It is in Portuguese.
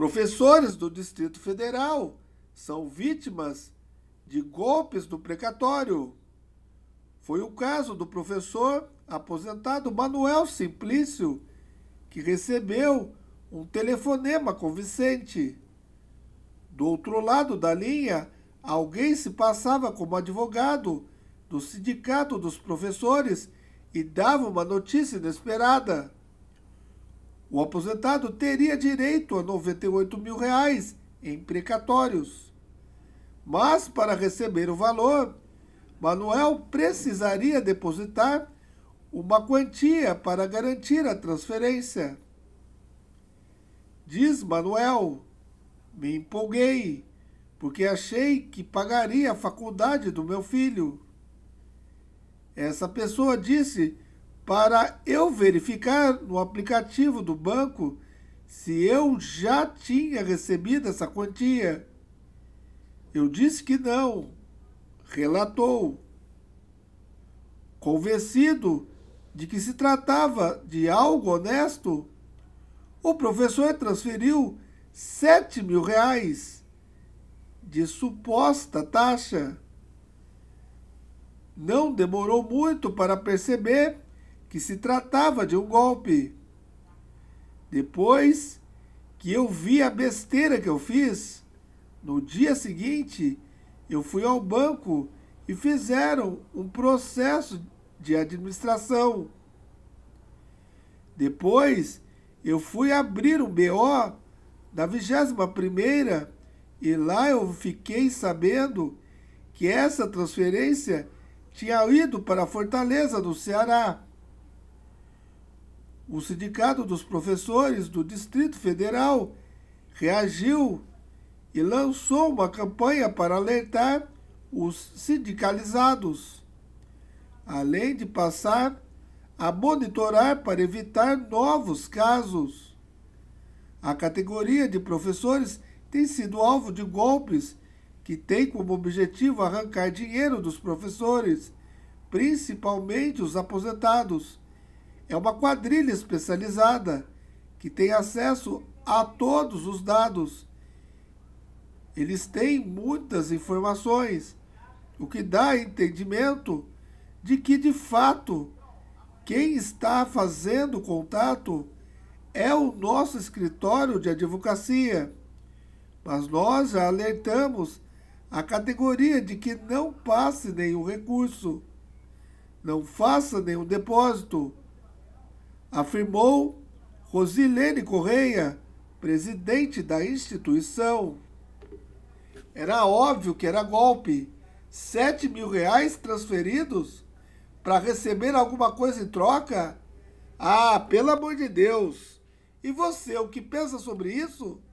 Professores do Distrito Federal são vítimas de golpes do precatório. Foi o caso do professor aposentado Manuel Simplício, que recebeu um telefonema convincente. Do outro lado da linha, alguém se passava como advogado do Sindicato dos Professores e dava uma notícia inesperada. O aposentado teria direito a R$ 98 mil reais em precatórios. Mas, para receber o valor, Manuel precisaria depositar uma quantia para garantir a transferência. Diz Manuel: Me empolguei, porque achei que pagaria a faculdade do meu filho. Essa pessoa disse para eu verificar no aplicativo do banco se eu já tinha recebido essa quantia. Eu disse que não, relatou. Convencido de que se tratava de algo honesto, o professor transferiu sete mil reais de suposta taxa. Não demorou muito para perceber que se tratava de um golpe. Depois que eu vi a besteira que eu fiz, no dia seguinte eu fui ao banco e fizeram um processo de administração. Depois eu fui abrir um BO da 21 primeira e lá eu fiquei sabendo que essa transferência tinha ido para a Fortaleza do Ceará. O Sindicato dos Professores do Distrito Federal reagiu e lançou uma campanha para alertar os sindicalizados, além de passar a monitorar para evitar novos casos. A categoria de professores tem sido alvo de golpes que têm como objetivo arrancar dinheiro dos professores, principalmente os aposentados é uma quadrilha especializada que tem acesso a todos os dados. Eles têm muitas informações, o que dá entendimento de que, de fato, quem está fazendo contato é o nosso escritório de advocacia. Mas nós já alertamos a categoria de que não passe nenhum recurso, não faça nenhum depósito afirmou Rosilene Correia, presidente da instituição. Era óbvio que era golpe. Sete mil reais transferidos para receber alguma coisa em troca? Ah, pelo amor de Deus! E você, o que pensa sobre isso?